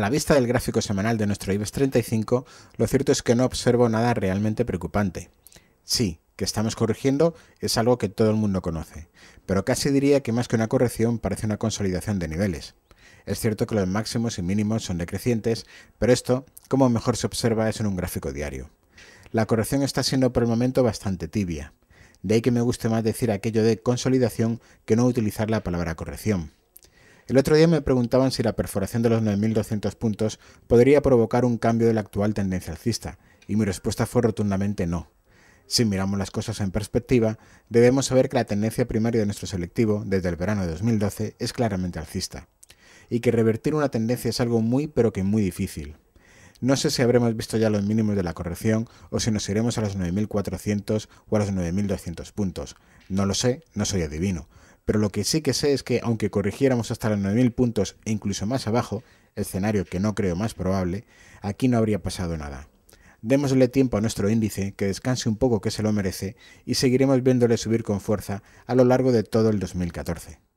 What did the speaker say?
A la vista del gráfico semanal de nuestro IBEX 35, lo cierto es que no observo nada realmente preocupante. Sí, que estamos corrigiendo es algo que todo el mundo conoce, pero casi diría que más que una corrección parece una consolidación de niveles. Es cierto que los máximos y mínimos son decrecientes, pero esto, como mejor se observa, es en un gráfico diario. La corrección está siendo por el momento bastante tibia. De ahí que me guste más decir aquello de consolidación que no utilizar la palabra corrección. El otro día me preguntaban si la perforación de los 9.200 puntos podría provocar un cambio de la actual tendencia alcista, y mi respuesta fue rotundamente no. Si miramos las cosas en perspectiva, debemos saber que la tendencia primaria de nuestro selectivo desde el verano de 2012 es claramente alcista, y que revertir una tendencia es algo muy pero que muy difícil. No sé si habremos visto ya los mínimos de la corrección o si nos iremos a los 9.400 o a los 9.200 puntos. No lo sé, no soy adivino. Pero lo que sí que sé es que aunque corrigiéramos hasta los 9.000 puntos e incluso más abajo, escenario que no creo más probable, aquí no habría pasado nada. Démosle tiempo a nuestro índice, que descanse un poco que se lo merece, y seguiremos viéndole subir con fuerza a lo largo de todo el 2014.